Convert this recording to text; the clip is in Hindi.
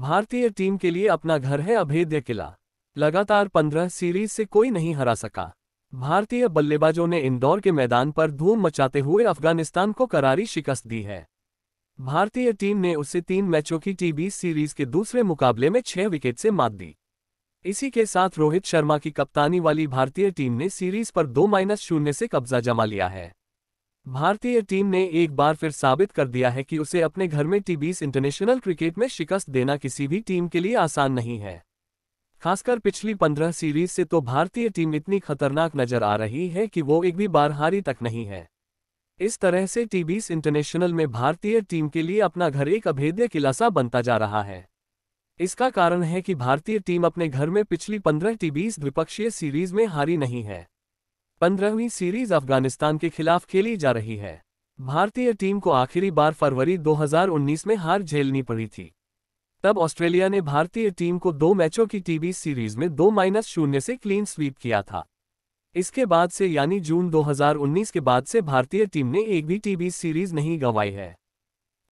भारतीय टीम के लिए अपना घर है अभेद्य किला लगातार पंद्रह सीरीज से कोई नहीं हरा सका भारतीय बल्लेबाजों ने इंदौर के मैदान पर धूम मचाते हुए अफगानिस्तान को करारी शिकस्त दी है भारतीय टीम ने उसे तीन मैचों की टी सीरीज के दूसरे मुकाबले में छह विकेट से मात दी इसी के साथ रोहित शर्मा की कप्तानी वाली भारतीय टीम ने सीरीज पर दो माइनस शून्य से कब्जा जमा लिया है भारतीय टीम ने एक बार फिर साबित कर दिया है कि उसे अपने घर में टी इंटरनेशनल क्रिकेट में शिकस्त देना किसी भी टीम के लिए आसान नहीं है खासकर पिछली पंद्रह सीरीज से तो भारतीय टीम इतनी खतरनाक नजर आ रही है कि वो एक भी बार हारी तक नहीं है इस तरह से टी इंटरनेशनल में भारतीय टीम के लिए अपना घर एक अभेद्य किलासा बनता जा रहा है इसका कारण है कि भारतीय टीम अपने घर में पिछली पंद्रह टी द्विपक्षीय सीरीज में हारी नहीं है पंद्रहवीं सीरीज अफगानिस्तान के खिलाफ खेली जा रही है भारतीय टीम को आखिरी बार फरवरी 2019 में हार झेलनी पड़ी थी तब ऑस्ट्रेलिया ने भारतीय टीम को दो मैचों की टीवी सीरीज में दो माइनस शून्य से क्लीन स्वीप किया था इसके बाद से यानी जून 2019 के बाद से भारतीय टीम ने एक भी टीवी सीरीज नहीं गंवाई है